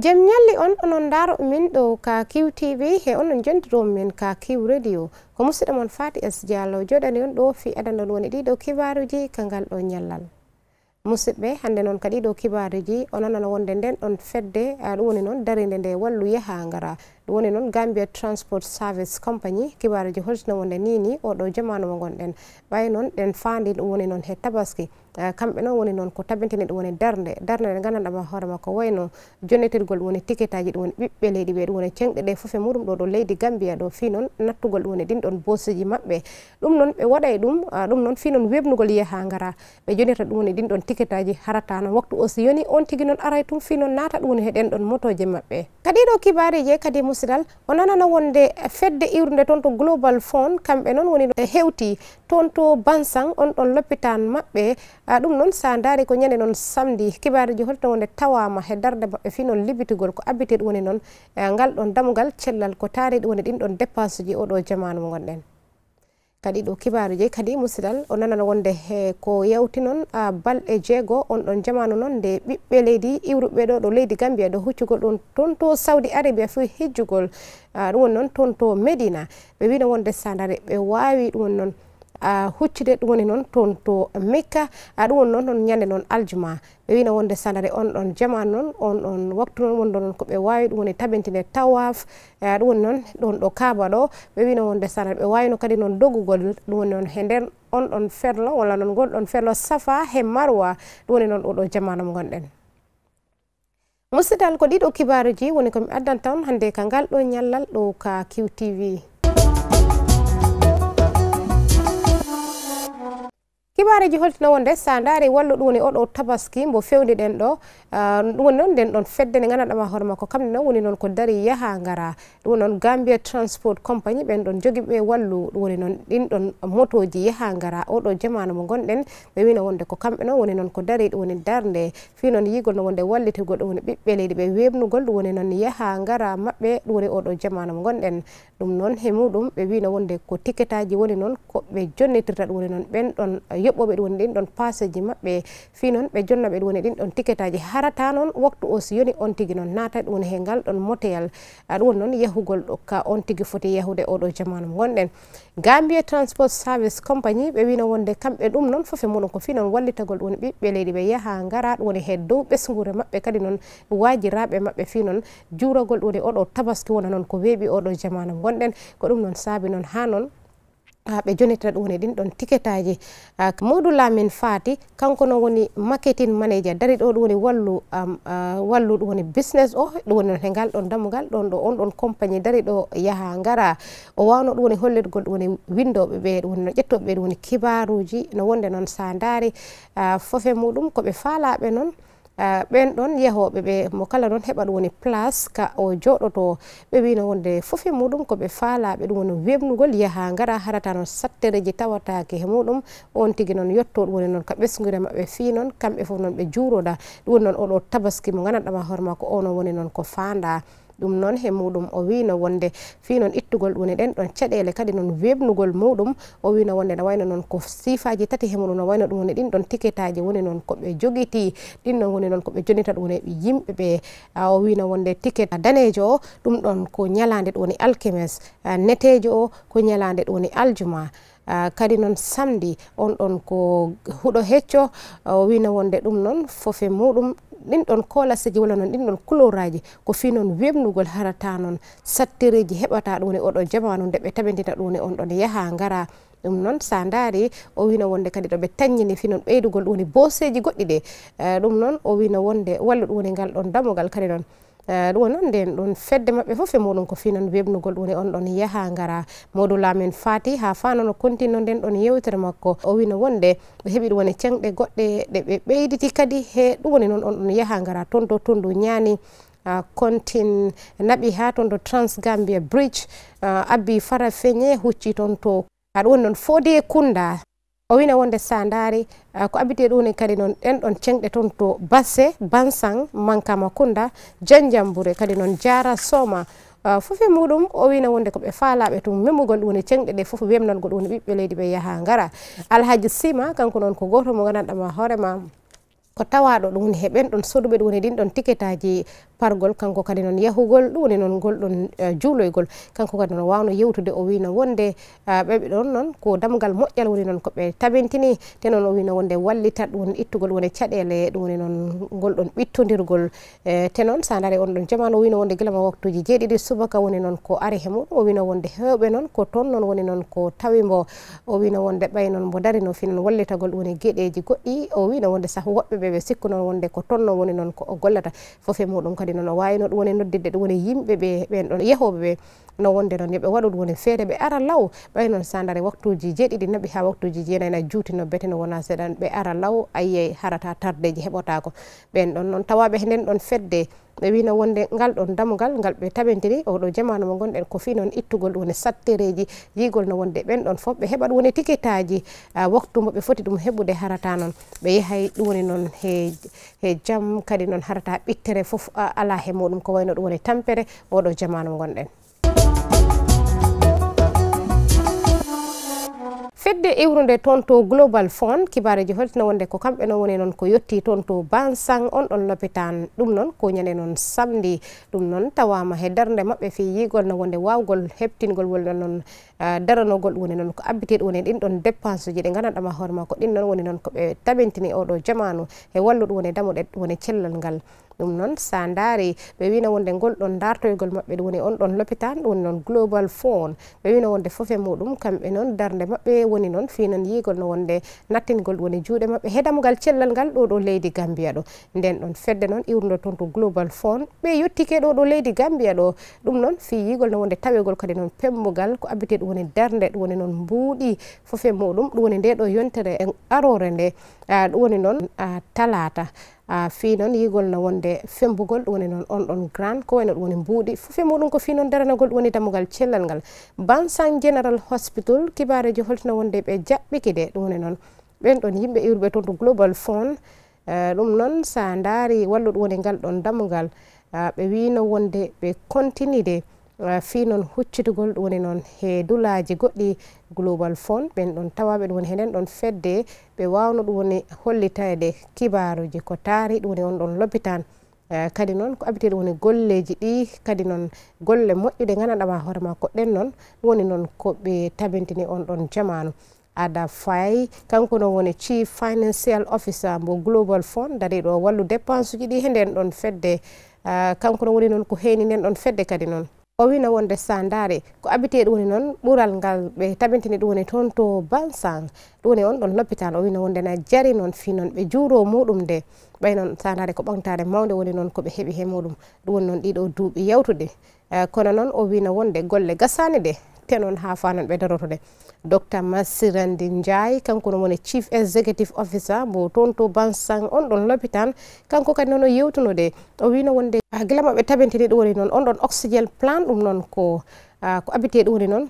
jam ñalli on onon ndaaro min ɗo ka kiw tv he onon jonndiroomi men ka kiw radio ko musidɗo mon faati as diallo joɗani on ɗo fi adanon woni ɗiɗo kibaruji ka ngal ɗo ñallal musidɓe hannde noon ka ɗiɗo kibaruji onanana wonde nden ɗon fedde ɗum woni noon darinde nde wallu yaha ngara woni noon gambia transport service compagnie kibaruji holtina wonde ni ni oɗo jamanu mo gonɗen ɓay noon ɗen fandi ɗum woni noon he tabaski eh, kamɓe noon woni noon ko tabintini ɗum woni darde darde nde gandanɗama hoore makko wayno jonnitirgol ɗum woni tiquetaji ɗum woni ɓiɓɓe leydi ɓe ɗum woni cengɗe ɗe foof e muɗum ɗo ɗo leydi gambia ɗo fi noon nattugol ɗum woni ɗin ɗon bosiji maɓɓe ɗum noon ɓe waɗa e ɗum ah, ɗum noon fi noon webnugol yiya ha gara ɓe jonirta ɗum woni ɗin ɗon tiquetaji harata noon waktu aussi yoni on tigui noon aray tum fi noon nata ɗum woni heɗen ɗon motoje maɓɓe kadi ɗo kibariji kadi international o nanana wonde fedde iwrunde toon to global fond kamɓe noon woni hewti toon to bansan on ɗon loppitan maɓɓe ah, ɗum noon sa daari ko ñande noon samedi kibaruji holto wonde tawama he darde maɓɓe fi noon libitugol ko abbiteɗ woni noon eh, ngal ɗon damugal cellal ko taariɗ woni ɗin ɗon dépense ji oɗo jamanu mo gonɗen kadi ɗo kibaru jeyi kadi musidal o nanan wonde e ko yewti noon balɗe jeego on ɗon jamanu noon nde ɓiɓɓe leydi iwruɓe ɗo ɗo leydi gambia ɗo huccugol ɗum toon to saudi arabia fi hijjugol ɗum woni noon toon to médina ɓe wino wonde sandare ɓe wawi ɗum woni noon a huccide ɗum woni noon toon to mikka a ɗum woni noon on ñande noon aljuma ɓe wino wonde sanare on ɗon jamanu noon on ɗon waktu noon wonde noon ko ɓe wawi ɗum woni taɓintinde tawaf ɗum woni noon ɗon ɗo kaba ɗo ɓe wino wonde sanare ɓe wawino kadi noon doggugol ɗum woni noon he nder on ɗon ferlo walla noon gol ɗon ferlo safa he marwa ɗum woni noon oɗo jamanu mo gonɗen musidal ko ɗiɗo kibaruji woni komi addanta on hannde ka ngal ɗo ñallal ɗo ka qtv kibaareji holtino won nde sa ndaari walla ɗum woni oɗo tabaski mbo fewndi ɗen ɗo ah, ɗum woni noon nden ɗon fedde nde ngannaɗama hoore makko kamɓe noon woni noon ko dari yaha ngara ɗum woni noon gambia transport compagnie ɓen ɗon jogi ɓe wallu ɗum woni noon ɗin ɗon motoji yaha ngara oɗo jamanu mo gonɗen ɓe wino wonde ko kamɓe noon woni noon ko dari ɗum woni darnde fi noon yigol no wonde wallitigol ɗum woni ɓiɓɓe leydi ɓe webnugol ɗum woni noon yaha ngara maɓɓe ɗum woni oɗo jamanu mo gonɗen ɗum noon he muɗum ɓe wino wonde ko ticket aji woni noon koɓe jonnitirta ɗum woni noon ɓen ɗon heɓɓoɓe ɗum woni ɗin ɗon passe ji maɓɓe fi noon ɓe jonna ɓe ɗum woni ɗin ɗon ticket aji harata noon waktu aussi yoni on tigui noon naata ɗum woni he ngal ɗon motéyal ɗum woni noon yahugol ɗo ka on tigui foti yahude oɗo jamanu gonɗen gambie transport service compagnie ɓe wino wonde kamɓe ɗum noon foof e muɗum ko fi noon wallitagol ɗum woni ɓiɓɓe leydi ɓe yaaha gara ɗum woni he dow ɓesgure maɓɓe kadi noon wajiraɓe maɓɓe fi noon juuragol ɗum woni oɗo tabaski wona noon ko weeɓi oɗo jamanu gonɗen ko ɗum noon saabi noon ha noon ɓe jonitta ɗum woni ɗin ɗon tiquetaji ah, modou lamin faati kanko no woni maketin manéjer dari ɗo ɗum woni wallu ah, wallu ɗum woni business o ɗum woni noon he ngal ɗon dammugal ɗon ɗo on ɗon compagnie dari ɗo yaha ngara o wawno ɗum woni hollirgol ɗum woni windoɓe ɓe ɗum woni no ƴettoɓe ɓe ɗum woni kibaruji no wonde noon sa daari ah, fofe muɗum koɓe faalaɓe noon ɓen ɗon yahoɓe ɓe mo kala noon heɓa ɗum woni place ka o joɗoto ɓe wino wonde foofi muɗum ko ɓe faalaɓe ɗum woni webnugol yaha gara harata noon sattereji tawatake he muɗum on tigui noon yetto ɗum woni noon ka ɓesgure mabɓe fi noon kamɓe foof noon ɓe juuroɗa ɗum woni noon oɗo tabaski mo gananɗama hoorema ko ono woni noon ko fanda ɗum noon he muɗum o wino wonde fi noon ittugol ɗune ɗen ɗon caɗele kadi noon webnugol muɗum o wino wonde ne wayno noon ko sifaji tati he muɗum ne wayno ɗum one ɗin ɗon tiquetaji woni noon koɓe joguiti ɗin noon woni noon koɓe jonita ɗum one ɓe yimɓeɓe o wino wonde tiquet danejo o ɗum ɗon ko ñalade ɗum woni alchemis netejo o ko ñalade ɗum woni aljuma Ah, kadi noon samedi on ɗon ko huɗo hecco wino wonde ɗum noon fofe muɗum ɗin ɗon kolaseji walla noon ɗin ɗon couleur aji ko fi noon webnugol harata noon sattereji heɓata ɗum ne oɗon jamanu nde ɓe taɓendita ɗum ne on ɗon yaaha gara ɗum noon sa daari o wino wonde kadi ɗoɓe tañini fi noon ɓeydugol ɗum woni boseji goɗɗi ɗe eh, ɗum noon o wino wonde walla ɗum woni ngal ɗon damogal kadi noon Eh, ɗum noon nden ɗon fedde maɓɓe fof e moɗon ko finan webnugol ɗum e on ɗon yaha gara modulamen fati ha fanono continu nden ɗon yewtere makko o wino wonde ɓe heeɓi ɗum woni cengɗe goɗɗe ɗe ɓe ɓeyditi kadi he ɗum woni noon on ɗon yaha gara toon do toon do ñaani contin naɓi ha toon do transgambia bridge abbi fara feñe hucci toon to aɗum woni noon foodi e kunda o wina wonde sandari ko abite ɗumni kadi noon ɗenɗon cengɗe toon to basse bansan mankama kunda dianjambouré kadi noon jara soma foof e muɗum o wina wonde koɓe falaɓe tum memugol ɗumni cengɗe ɗe foof wemnango ɗumni ɓiɓɓe leydi ɓe yaaha gara alhaji sima kanko noon ko goto mo gandanɗama hoorema ko tawaɗo ɗumni heɓen ɗon soduɓe ɗumni ɗin ɗon ticket aji pargol kanko kadi noon yahugol ɗum woni noon golɗon eh, juuloygol kanko kadi noon wawno yewtude o wino wonde eh, ɓeɓe ɗon noon ko damgal moƴƴal woni noon koɓe tamintini te noon o wino wonde wallita ɗum woni ittugol woni caɗele ɗum woni noon golɗon ɓittodirgol eh, te noon sa dari on ɗon jamanu o wino wonde gila ma waktuji jeeɗiɗi subaka woni noon ko ari he muɗum o wino wonde hewɓe noon ko toon noon woni noon ko tawimbo o wino wonde ɓay noon mbo dari no fi noon wallitagol woni gueɗeji goɗɗi o wino wonde saah woɓɓeɓe ɓe sikku noon wonde ko toon noon woni noon ko o gollata fof e muɗum kadi kadi nono wawino ɗum woni noddidde ɗum woni yimɓeɓe ɓen ɗon yehoɓeɓe no wonde noon yoɓe waɗol woni feere ɓe ara law ɓay noon sandare waktuji jeeɗiɗi naɓi ha waktuji jeenayna juuti no bete no wona seeɗan ɓe ara law ayiyey harata tardeji heɓotako ɓen ɗon noon tawaɓe nden ɗon fedde ɓe wino wonde ngal ɗon damugal ngal ɓe tamentiri oɗo jamanu mo gonɗen ko fi noon ittugol woni sattereji yigol no wonde ɓen ɗon foof ɓe heɓat woni tiketaji waktu mo ɓe footi ɗum heɓude harata noon ɓe yahay ɗum woni noon he jam kadi noon harata ɓittere foof ala he muɗum ko wayno ɗum woni tampere oɗo jamanu mo gonɗen fedde iwrunde toon to global fon kibaareji holtina wonde ko kamɓe noon woni noon ko yetti toon to bansan on ɗon lopitan ɗum noon ko ñande noon samdi ɗum noon tawama he darde maɓɓe fi yigol no wonde wawgol heptingol wol non noon Ah, daranogol woni noon ko abbitede woni ɗin ɗon dépense ji ɗi gandanɗama hoore ma ko ɗin noon woni noon koɓe tamintini oɗo jamanu e walluɗo woni damoɗe woni cellal ngal ɗum noon sa daari ɓe wino wonde gol ɗon dartoygol maɓɓe woni on ɗon lhôpital woni noon global fon ɓe wino wonde foof e muɗum kamɓe noon darde maɓɓe woni noon fi noon yigol no wonde nattingol woni juuɗe maɓɓe heɗamugal cellal ngal ɗo ɗo leydi gambiya ɗo nden ɗon fedde noon iwrudo toon to global fon ɓe yettike ɗo ɗo leydi gambiya ɗo ɗum noon fi yigol no wonde tawegol kadi noon pembugal ko abbiteɗ woni darde ɗum woni noon mbuuɗi fof e muɗum ɗum woni nde ɗo yontere e arore nde ɗum woni noon talata fi noon yigol no wonde fembugol ɗum woni noon on ɗon grand ko wayno ɗum woni mbuuɗi fof e muɗum ko fi noon daranagol ɗum woni dammugal cellal ngal bansan general hospital kibareji holtino wonde ɓe jaɓɓiki de ɗum woni noon ɓen ɗon yimɓe iwruɓe toon to global phone e, ɗum noon sa daari walla ɗum woni ngal ɗon dammugal ɓe wino wonde ɓe continue de fi noon huccitugol ɗum woni noon he dulaji goɗɗi global fon ɓen ɗon tawaɓe ɗum woni heɗen ɗon fedde ɓe wawno ɗum woni hollitaede kibaruji ko taari ɗum woni on ɗon lopitan eh, kadi noon ko abiteɗum woni golleji ɗi kadi noon golle moƴƴuɗe gananɗama hoorema koɗɗen noon ɗum woni noon koɓe tabintini on ɗon jamanu ada fay kanko noon woni chief financial officer mbo global fon dariɗo wallu dépense uji ɗi he nden ɗon fedde eh, kanko noon woni noon ko heyni nden ɗon fedde kadi noon o wino wonde sandare ko abite ɗum woni noon ɓural ngal ɓe tabintini ɗum woni toon to bansang ɗum woni on ɗon l'hôpital o wino wonde na jari noon fi noon ɓe juuro muɗum nde ɓay noon sandare ko ɓantare mawde woni noon ko ɓe heeɓi he muɗum ɗum woni noon ɗiɗo duuɓi yewtude kono noon o wino wonde golle gasani nde hokke noon ha fanon ɓe daroto ɗe docteur massirandi ndiaye kankono woni chief executive officer mo toon to bansan on ɗon l'hôpital kanko kadi noon o yewtunode o wino wonde gila maɓɓe tabintini ɗum woni noon on ɗon oxygéne plan ɗum noon ko ko abité ɗum woni noon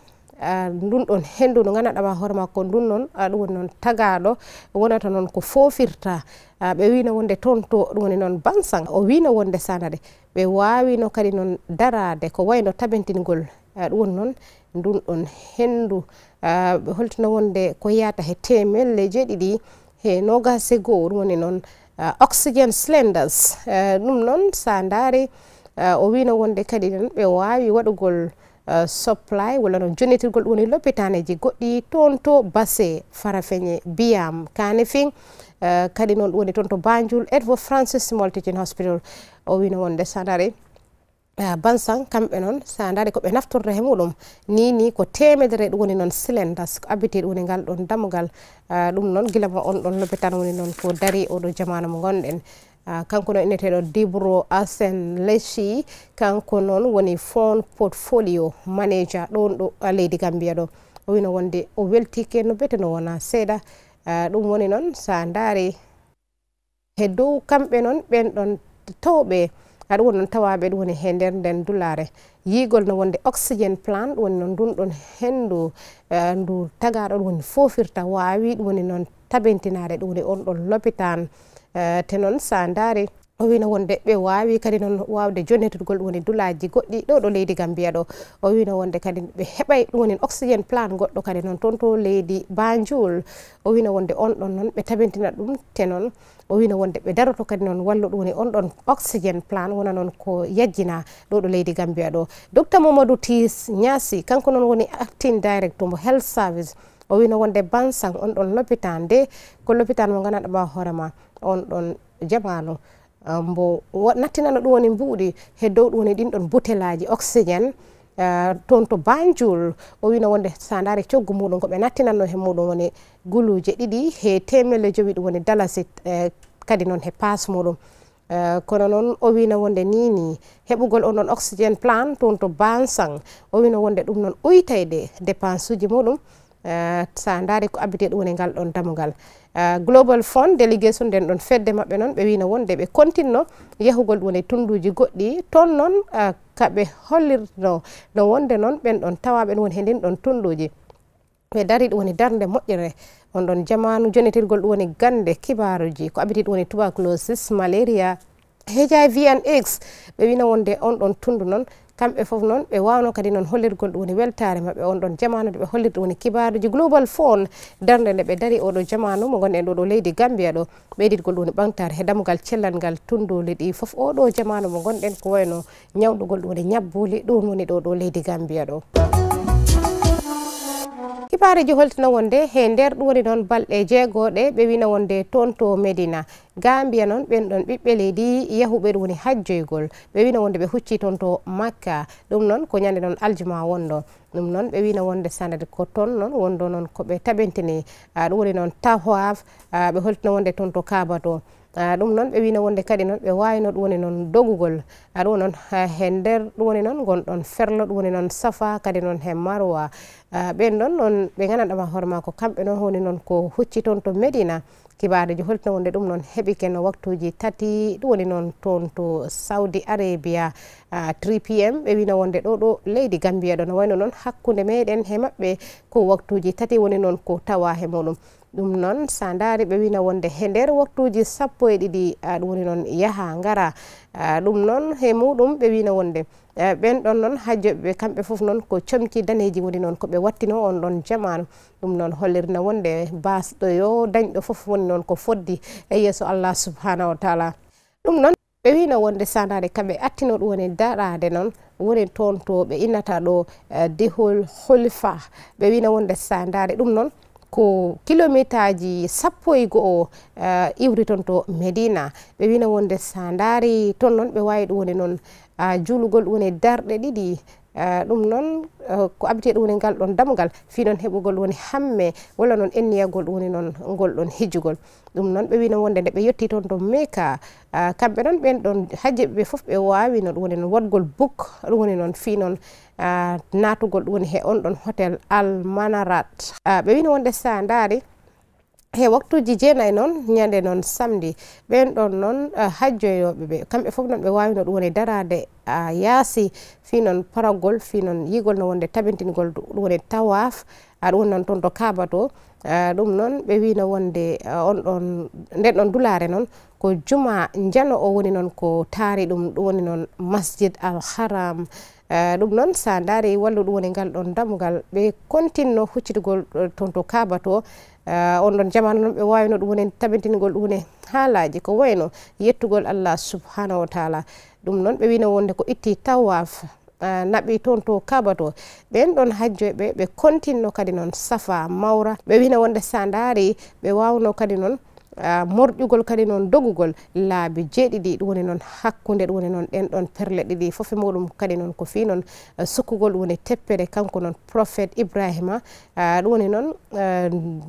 ndun ɗon henndu no gandaɗama hoore ma ko ndun noon ɗum woni noon tagaɗo wonata noon ko fofirta ɓe wino wonde toon to ɗum woni noon bansan o wino wonde sanade ɓe wawino kadi noon darade ko wayno tabintingol Ah, ɗum woni noon ndun ɗon henndu ah, ɓe holtino wonde ko yata he temelle jeeɗiɗi he nogase goo ɗum woni noon ah, oxygen slenders ɗum noon sa ndaari o wino wonde kadi noon ɓe wawi waɗugol supply walla noon jonnitirgol ɗum woni lopitane ji goɗɗi toon to base farafeñe biyam kane fin kadi noon ɗum woni toon to banjoul edvo francis moltitin hospital o wino wonde sa ndaari bansan kamɓe noon sa dari koɓe naftorta he muɗum nini ko temedere ɗum woni noon cylendas ko abbitee ɗum woni ngal ɗon damugal ɗum noon gila ma on ɗon lobbe tan woni noon ko dari oɗo jamana mo gonɗen kanko noon inneteɗo dibro asen lesi kanko noon woni fon portfolio manager ɗon ɗo leydi gambiya ɗo o wino wonde o weltike no bete no wona seeɗa ɗum woni noon sa daari he dow kamɓe noon ɓen ɗon towɓe aɗa woni noon tawaɓe ɗum woni he nder nden dulare yiigol no wonde oxygéne plan ɗum woni noon ndun ɗon henndu eh, ndu tagaɗo ɗum woni fofirta wawi ɗum woni noon tabintinade ɗum woni on ɗon lopitan eh, te noon sa daari o wino won de ɓe wawi kadi noon wawde jonnetirgol ɗum woni dulaji goɗɗi ɗo ɗo leydi gambiya ɗo o wino wonde kadi ɓe heɓay ɗum woni oxygéne plan goɗɗo kadi noon toon to leydi banjoul o wino wonde on ɗon noon ɓe tabintina ɗum te noon o wino wonde ɓe daroto kadi noon wallu ɗum woni on ɗon oxygéne plan wona noon ko yajjina ɗo ɗo leydi gambiya ɗo docteur momadou tis ñasi kanko noon woni actin direct mo health service o wino wonde bansan on ɗon lopitan nde ko lopitan mo gandanɗama hoorema on ɗon jamanu mbo nattinana ɗum woni mbuuɗi he dow ɗum woni ɗin ɗon botelaji oxygéne uh, toon to banjul o wino wonde sandare coggu muɗum ko ɓe nattinanno he muɗum woni guluje ɗiɗi he temelle jowi ɗum woni dalasit uh, e, kadi noon he pas muɗum uh, kono noon o wino wonde nini heɓugol onon oxygéne plan toon to bansan o wino wonde ɗum noon oytayde dépense uji muɗum uh, sa ndaari ko abbite ɗum woni ngal ɗon damugal uh, global fond délégation nden ɗon fedde maɓɓe noon ɓe wino wonde ɓe continno yahugol ɗum woni tunduji goɗɗi toon noon uh, eh, kaɓe hollirno no wonde noon ɓen ɗon tawaɓe ɗum woni hedin ɗon tunduji ɓe dari ɗum woni darde moƴƴere on ɗon jamanu jonitirgol ɗum woni gande kibaruji ko abbiti ɗum woni tubaclosis malaria hejai vian x ɓe wino wonde on ɗon tundu noon kamɓe fof noon ɓe wawno kadi noon hollirgol ɗum woni weltare maɓɓe on ɗon jamanu nde ɓe hollir ɗum woni kibaruji global fall darde nde ɓe dari oɗo jamanu mo gonɗen ɗo ɗo leydi gambia ɗo ɓeyɗitgol ɗum woni ɓamtare he damugal cellalngal tundoli ɗi foof oɗo jamanu mo gonɗen ko wayno ñawɗugol ɗum woni ñabbuli ɗum woni ɗo ɗo leydi gambia ɗo kibareji holtina wonde he nder ɗum woni noon balɗe jeegoɗe ɓe wino wonde toon to médina gambiya noon ɓen ɗon ɓiɓɓe leydi yahuɓe ɗum woni hajjoygol ɓe wino wonde ɓe hucci toon to makka ɗum noon ko ñande noon aljuma wonɗo ɗum noon ɓe wino wonde sanade ko toon noon wondo noon koɓe taɓentini ah, ɗum woni noon tahoaf ah, ɓe holtino wonde toon to kaba to ah, ɗum noon ɓe wino wonde kadi noon ɓe wawino ɗum woni noon dogugol ɗum woni noon he nder ɗum woni noon gonɗon ferlo ɗum woni noon safa kadi noon he marwa ɓen ɗon noon ɓe gananɗama hoore ma ko kamɓe noon woni noon ko hucci toon to médina kibaare ji holtino wonde ɗum noon heɓi keno waktuji tati ɗum woni noon toon to saudi arabia tri pm ɓe wino wonde ɗo ɗo leydi gambiya ɗo no wayno noon hakkunde meɗen he maɓɓe ko waktuji tati woni noon ko tawa he muɗum ɗum noon sa ndaari ɓe wina wonde he nder waktuji sappo e ɗiɗi ɗum woni noon yaha ngara ɗum noon he muɗum ɓe wino wonde Eh, ɓen ɗon noon hajjoɓeɓe kamɓe fof noon ko comki daneji woni noon koɓe wattino on ɗon jamanu ɗum noon hollirna wonde basɗo yo dañɗo fof woni noon ko foddi e yeeso allah subhanahu wa taala ɗum noon ɓe wino wonde sanade kamɓe attino ɗum woni daɗade noon woni toon to ɓe innata ɗo eh, dihol holfa ɓe wino wonde sandade ɗum noon ko kilométre ji sappo e goo uh, iwri toon to médina ɓe wina wonde sa ndaari toon noon ɓe wawi ɗum woni noon uh, eh, juulugol ɗum woni darɗe ɗiɗi Eh, ɗum noon eh, ko abite ɗum woni ngal ɗon damgal finoon heɓugol woni hamme walla noon enniyagol ɗum woni noon ngol ɗon hijugol ɗum noon ɓe wino wonde nde ɓe yetti toon ɗo meka eh, kamɓe noon ɓen ɗon hajjeɓe ɓe foof ɓe wawino ɗum woni noon waɗgol bouk ɗum woni noon finoon natugol ɗum woni he on ɗon hotel almanarat ɓe wino wonde sa ndaari he waktuji jeenayi noon ñande noon samedi ɓen ɗon noon eh, hajjoyoɓe ɓe kamɓe fof noon ɓe wawino ɗum woni darade a yaasi fi noon paragol fi noon yigol no wonde tabintingol ɗum woni tawaf aɗum woni noon toon to kaba to eh, ɗum noon ɓe wino wonde eh, on ɗon nden ɗon dulare noon ko juma jano o woni noon ko taari ɗum ɗum woni noon masjid alharam ɗum noon sa daari wallu ɗum woni ngal ɗon damgal ɓe continno huccitgol toon to kaba to Eh, on ɗon jamanu noon ɓe wawino ɗum wone tabintingol ɗum wone haalaji ko wayno yettugol allah subhanahu wa taala ɗum noon ɓe wino wonde ko itti tawwaf eh, naɓi toon to kaba to ɓen ɗon hajjoɓe ɓe kontinno kadi noon safa mawra ɓe wino wonde sa daari ɓe wawno kadi noon Ah, morƴugol kadi noon dogugol laabi jeeɗiɗi ɗum woni noon hakkunde ɗum woni noon ɗen ɗon perle ɗiɗi foof e muɗum kadi noon ko fii noon ah, sukkugol ɗum woni teppere kanko noon prophete ibrahima ah, ɗum woni noon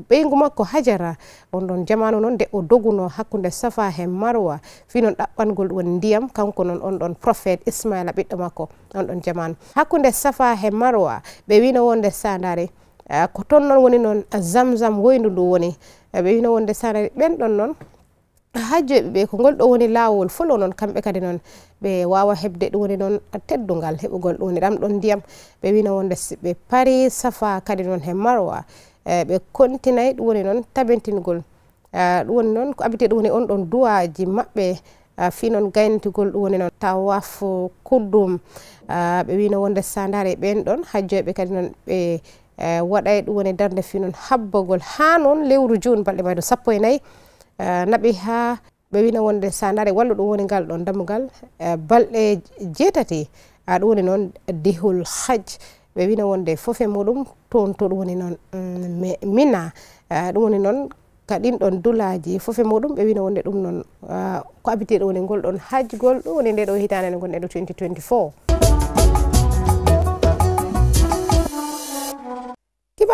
ɓeygu makko hajara on ɗon jamanu noon nde o doguno hakkunde safa he marwa fii noon ɗaɓɓangol ɗum woni ndiyam kanko noon on ɗon prophete ismaila ɓiɗɗo makko on ɗon jamanu hakkunde safa he marwa ɓe wino wonde sandare ko toon noon woni noon zamzam woyndu ndu woni ɓe wino wonde sarare ɓen ɗon noon ha joyɓe ɓe ko ngol ɗo woni laawol folo noon kamɓe kadi noon ɓe wawa heɓde ɗum woni noon teddungal heɓugol ɗum woni ɗam ɗon ndiyam ɓe wino wonde ɓe paari safa kadi noon he marwa e, ɓe kontinayi ɗum woni noon tabintingol ɗum woni noon ko abite ɗum woni on ɗon duwaji maɓɓe fi noon gaynitigol ɗum woni noon tawaf kuddum ɓe wino wonde sandare ɓen ɗon ha joyɓe kadi noon ɓe E, waɗay ɗum woni darde fi noon habbogol haa noon lewru juuni balɗe mayɗo sappo e nayyi e, naɓi haa ɓe wino wonde sanare wallu ɗum woni ngal ɗon dammugal e, balɗe jeetati a ɗum woni noon dihul hajj ɓe wino wonde fof e muɗum toon to ɗum woni noon mm, mina ɗum woni noon ka ɗin ɗon dulaji fof e muɗum ɓe wino wonde ɗum noon ko abiteɗo woni ngol ɗon hajgol ɗum woni nde ɗo hitande nde gonɗe ɗo 2024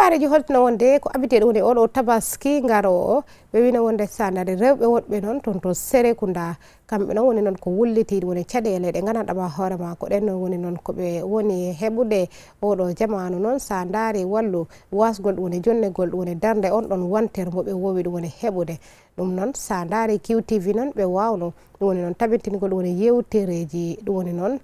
faareji holtina wonde ko abitee wonde oɗo tabaski ngaro o ɓe wina wonde sandare rewɓe woɗɓe noon toon to sere kunda kamɓe noon woni noon ko wullitiɗ woni caɗele ɗe gananɗama hoorema ko ɗen noon woni noon koɓe woni heɓude oɗo jamanu noon sa daari wallu wasgol ɗum woni jonnegol ɗum woni darde on ɗon wontere mbo ɓe wowi ɗum woni heɓude ɗum noon sa daari kiw tv noon ɓe wawno ɗum woni noon tabintingol ɗum woni yewtereji ɗum woni noon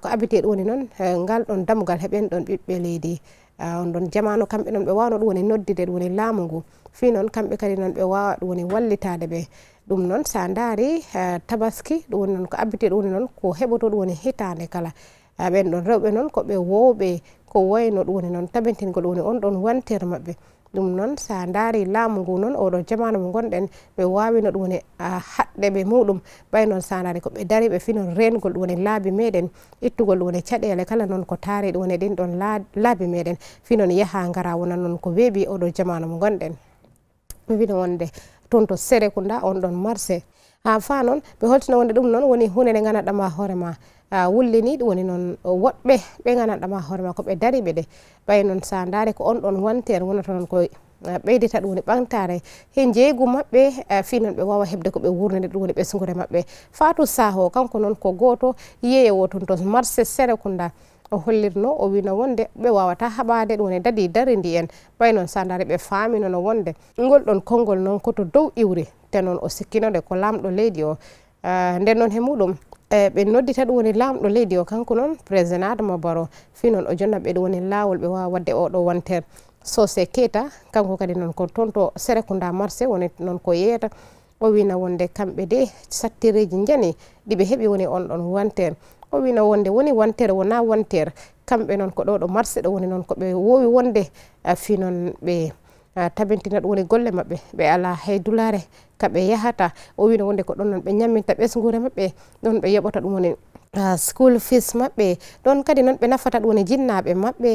ko abitee ɗum woni noon ngal ɗon damugal heɓen ɗon ɓiɓɓe leydi Ah, on ɗon jamanu kamɓe noon ɓe wawno ɗum woni noddide ɗum woni laamu ngu fi noon kamɓe kadi noon ɓe wawa ɗum woni wallitade ɓe ɗum noon sa daari ah, tabaski ɗum woni noon ko abbiti ɗum woni noon ko heɓoto ɗum woni hitande kala ah, ɓen ɗon rewɓe noon koɓe wowɓe ko wayno ɗum woni noon tabintingol ɗum woni on ɗon wantere maɓɓe ɗum noon sa ndaari laamu ngu noon oɗo jamanu mo gonɗen ɓe wawino ɗumne haɗɗe ɓe muɗum ɓay noon sa ndaari ko ɓe daari ɓe finol rengol ɗumne laabi meɗen ittugol ɗumne caɗele kala noon ko taari ɗumne ɗin ɗon laabi meɗen finon yaaha gara wona noon ko weeɓi oɗo jamanu mo gonɗen wino wonde toon to sere ku nda on ɗon marché ha fa noon ɓe holtina wonde ɗum noon woni hunde nde ganaɗama hoorema wullini ɗum woni noon woɗɓe ɓe gananɗama hoorema ko ɓe dari ɓe ɗe ɓayi noon sa ndaare ko on ɗon wonte en wonata noon ko ɓeydita ɗum woni ɓantare he jeygu maɓɓe fi noon ɓe wawa heɓde ko ɓe wurnide ɗum woni ɓesgure maɓɓe fatou saho kanko noon ko goto yeeye wo ton to marché sére kounda o hollirno o wino wonde ɓe wawata haɓade ɗum woni dadi darindi en ɓay noon sa ndaare ɓe famino no wonde ngol ɗon kolngol noon koto dow iwri te noon o sikkinode ko lamɗo leydi o nden noon he muɗum E, ɓe noddita ɗum woni laamɗo leydi o kanko noon président adama baro fi noon o jonnam ɓeɗo woni laawol ɓe wawa wadde oɗo wonter sose keta kanko kadi noon ko toon to sérekunda marché woni noon ko yeyata o wino wonde kamɓe de sattireji jani ɗiɓe heeɓi woni on ɗon wanter o wino wonde woni wantere wona wanter kamɓe noon ko ɗo ɗo marché ɗo woni noon koɓe wowi wonde e, fi noon ɓe tabintina ɗum woni golle maɓɓe ɓe ala hay dulare kamɓe yahata o wino wonde ko ɗonnoon ɓe ñamminta ɓesgure maɓɓe ɗon ɓe yoɓata ɗum woni school fees maɓɓe ɗon kadi noon ɓe nafata ɗum woni jinnaɓe maɓɓe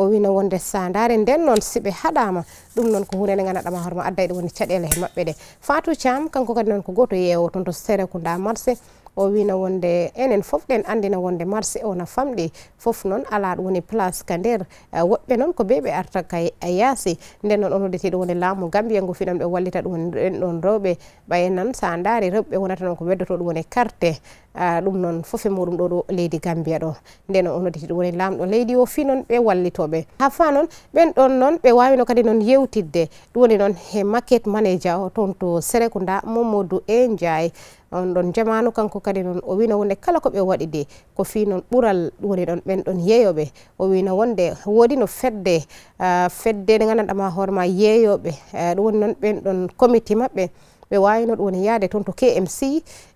o wino wonde sandare nden noon siɓe haɗama ɗum noon ko hunde nde ganduɗama hoorema adday ɗum woni caɗele he maɓɓe ɗe fatou thiam kanko kadi noon ko goto yewo toon to sére kouda marché o wino wonde enen fof ɗen andina wonde marché o na famɗi fof noon alaa ɗo woni place ka nder e, woɓɓe noon ko be ɓe arta ka e, e yaasi nden noon on odeteɗo woni laamu gambia ngu finan ɓe wallita ɗum woni ɗen ɗon rewɓe ɓayen noon sa a ndaari rewɓe wonata noon ko weddoto ɗum woni carte Ah, ɗum noon fofe muɗum ɗo ɗo leydi gambiya ɗo nden on onoditi ɗum woni lamɗo leydi o fi noon ɓe wallitoɓe ha fa noon ɓen ɗon noon ɓe wawino kadi noon yewtidde ɗum woni noon e maquet manéja o toon to sereko nda momodou endiaye on ɗon jamanu kanko kadi noon o wino wonde kala ko ɓe waɗi de ko fi noon ɓural ɗum woni ɗon ɓen ɗon yeeyoɓe o wino wonde woodi no fedde ah, fedde nde gandanɗama hoorema yeeyoɓe ah, ɗum woni noon ɓen ɗon comité maɓɓe ɓe wawino ɗum woni yaade toon to kmc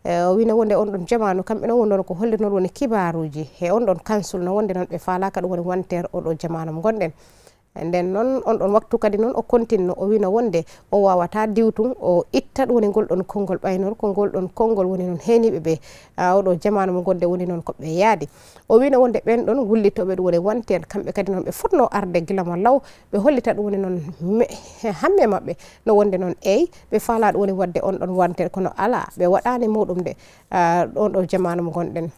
e, wino wonde on ɗon jamanu kamɓe noon woni ɗon ko hollirnoon woni kibaruji e on ɗon kansul no wonde noon ɓe falaka ɗum woni wonter oɗo jamanu gonɗen nden noon on ɗon waktu kadi noon o continu o wino wonde o wawata diwtum o itta ɗum woni ngol ɗon konngol ɓaynor ko ngol ɗon konngol woni noon heniɓe ɓe oɗo jamanu mo gonde woni noon koɓe yaadi o wino wonde ɓen ɗon wullitoɓe ɗum woni wanti en kamɓe kadi noon ɓe fotno arde gila mo law ɓe hollita ɗum woni noon hamme maɓɓe no wonde noon eyi ɓe fala ɗum woni wadde on ɗon wante kono ala ɓe waɗani muɗum nde ɗon ɗo jamanu mo gonɗen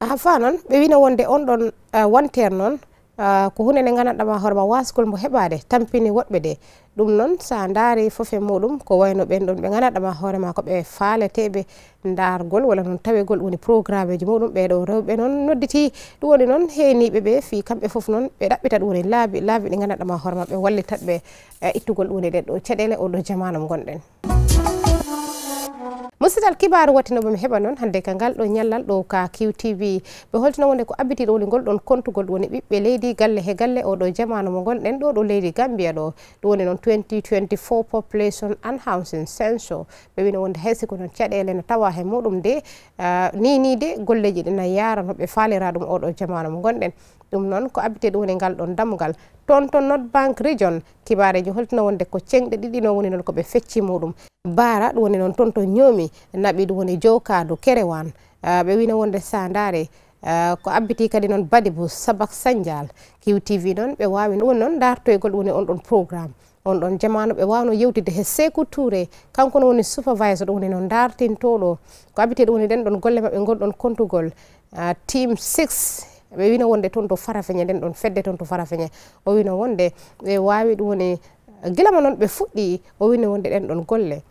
ha fa noon ɓe wino wonde on ɗon wanter noon Ah, ko hunde nde ngandanɗama hoorema wasgol mo heɓade tampini woɓɓe de ɗum noon sa daari foof e muɗum ko wayno ɓen ɗon ɓe ngandanɗama hoorema koɓe faaleteɓe dargol walla noon tawegol woni programme ji muɗum ɓeɗo rewɓe noon nodditi ɗum woni noon heeniɓeɓe fi kamɓe foof noon ɓe ɗaɓɓita ɗum woni laabi laabi ɗi ngandanɗama hoorema ɓe wallitatɓe e ittugol ɗum woni ɗen ɗo caɗele oɗo jamanu gonɗen musidal kibaru wattinoɓe mi heɓa noon hannde ka ngal ɗo ñallal ɗo ka qtv ɓe holtino wonde ko abbitiɗo woni ngolɗon comptugol woni ɓiɓɓe leydi galle he galle oɗo jamanu mo ngolɗen ɗo ɗo leydi gambia ɗo ɗum woni noon 2024 population unhousin senso ɓe wino wonde haysi ko noon caɗele no tawa he muɗum de nini ah, de golleji ɗena yaranoɓe faalira ɗum oɗo jamanu mo ngonɗen ɗum noon ko abbite ɗum woni ngal ɗon damugal toon to not banque region kibareji holtino wonde ko cengɗe ɗiɗi no woni noon koɓe fecci muɗum baara ɗum woni noon toon to ñoomi naɓi ɗum woni jowkaadu kerewan ah, ɓe wino wonde sandare ah, ko abbiti kadi noon badibo sabak sandial kiw tv noon ɓe wawi ɗum woni noon dartoygol ɗum woni on ɗon programme on ɗon jamanu ɓe wawno yewtide he seku touré kanko no woni supervisor ɗum woni noon dartintoɗo ko abbite ɗum woni ɗen ɗon golle maɓɓe gol ɗon comptugol ah, team six ɓe wino wonde toon to fara feñe nden ɗon fedde toon to fara feñe o wino wonde ɓe wawi ɗum woni gila ma noon ɓe fuɗɗi o wino wonde ɗen ɗon golle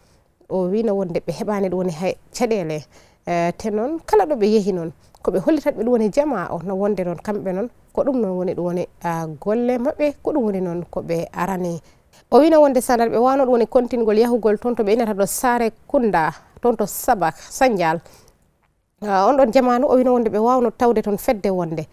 o wino wonde ɓe heɓani ɗum woni hay caɗele e, te noon kala ɗo ɓe yehi noon koɓe hollitat ɓe ɗum woni jama o no wonde noon kamɓe noon ko ɗum noon woni ɗum woni golle maɓɓe ko ɗum woni noon koɓe arani o wino wonde sandal ɓe wano ɗum woni continugol yahugol toon to ɓe inata ɗo saare kunda toon to sabak sandial Ah, on ɗon jamanu o wino wonde ɓe wawno tawde toon fedde wonde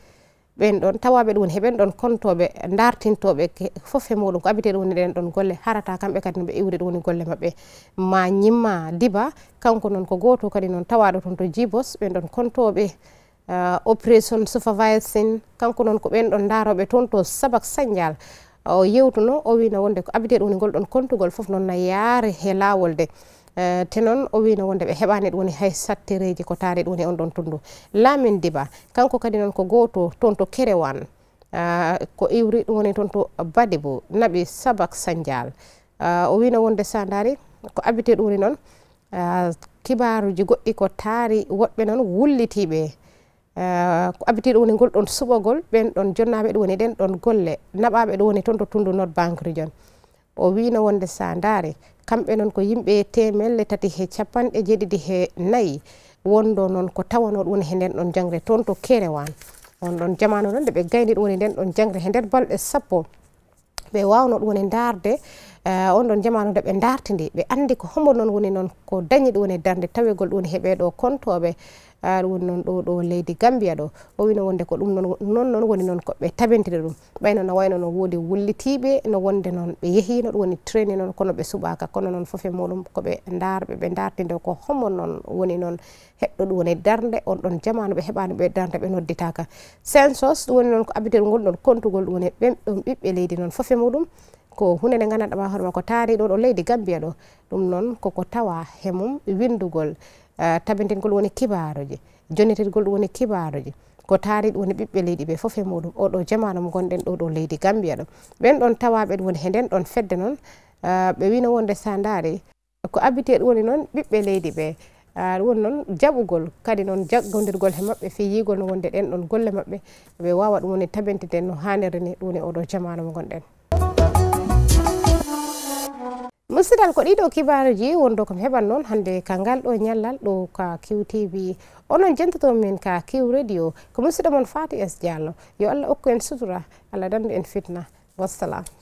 ɓen ɗon tawaɓe ɗum woni heɓen ɗon contoɓe dartintoɓe foof he muɗum ko abite ɗum woni ɗen ɗon golle harata kamɓe kadi no ɓe iwde ɗum woni golle mabɓe ma ñimma diba kanko noon ko goto kadi noon tawaɗo toon to jibos ɓen ɗon contoɓe uh, ah, operation supervisin kanko noon ko ɓen ɗon daroɓe toon to sabak sandial o yewtuno o wino wonde ko abite ɗum woni gol ɗon contugol foof noon na yaare he lawol de Eh, te noon o wino wonde ɓe heɓani ɗum woni hay sattereji ko taari ɗum woni on ɗon tundu lamin diba kanko kadi noon ko goto toon to kerewan eh, ko iwri ɗum woni toon to badi bo naɓi sabak sandial eh, o wino wonde sandari ko abite ɗum woni noon kibaruji goɗɗi ko taari woɓɓe noon wullitiɓe ko abiti ɗum woni ngolɗon suɓogol ɓen ɗon jonnaɓe ɗum woni ɗen ɗon golle naɓaɓe ɗum woni toon to tundu not banque rijon o wino wonde sandari kamɓe noon ko yimɓe temelle tati he capanɗe jeɗiɗi he nayyi wondo noon ko tawano ɗum woni he nden ɗon jangre toon to kerewan on ɗon jamanu noon nde ɓe gayni ɗum woni nden ɗon jangre he nder balɗe sappo ɓe wawno ɗum woni darde eh, on ɗon jamanu nde ɓe dartidi ɓe andi ko hombo noon woni noon ko dañi ɗum woni darde tawigol ɗum woni heɓeɗo kontoɓe ar woni noon ɗo ɗo leydi gambiya ɗo o wino wonde ko ɗum noon non noon woni noon koɓe tabintide ɗum ɓayno no wayno no woodi wullitiɓe no wonde noon ɓe yehi noɗ woni traine noon kono ɓe suɓaka kono noon foof e muɗum koɓe darɓe ɓe dartide ko homo noon woni noon heɗɗo ɗum woni darde on ɗon jamanu ɓe heɓani ɓe darde ɓe nodditaka sensos ɗum woni noon ko abitel ngol ɗon comptugol ɗum woni ɓeɗon ɓiɓɓe leydi noon foof e muɗum ko hunde nde gandanɗama hoorema ko taari ɗo ɗo leydi gambiya ɗo ɗum noon koko tawa he mum windugol Ah, tabintingol woni kibaruji jonitirgol ɗum woni kibaruji ko taari ɗum woni ɓiɓɓe leydi ɓe fof e muɗum oɗo jamanu mo gonɗen ɗo ɗo leydi gambiya ɗo ɓen ɗon tawaɓe ɗum woni he nden ɗon fedde noon ah, ɓe wino wonde sandari ko abbite ɗum woni noon ɓiɓɓe leydi ɓe ah, ɗum woni noon jaɓugol kadi noon jaggodirgol he maɓɓe feyigol no wonde ɗen ɗon golle maɓɓe ɓe wawa ɗum woni tabintiden no hanirini ɗum woni oɗo jamanu mo gonɗen musidal ko ɗiɗo kibaruji wondo komi heɓan noon hannde kangal ɗo ñallal ɗo ka kiw tv onon jentotomin ka kiw radio ko musiɗo moon fatou s diallo yo allah okku en sutura allah dandu en fitna wassalam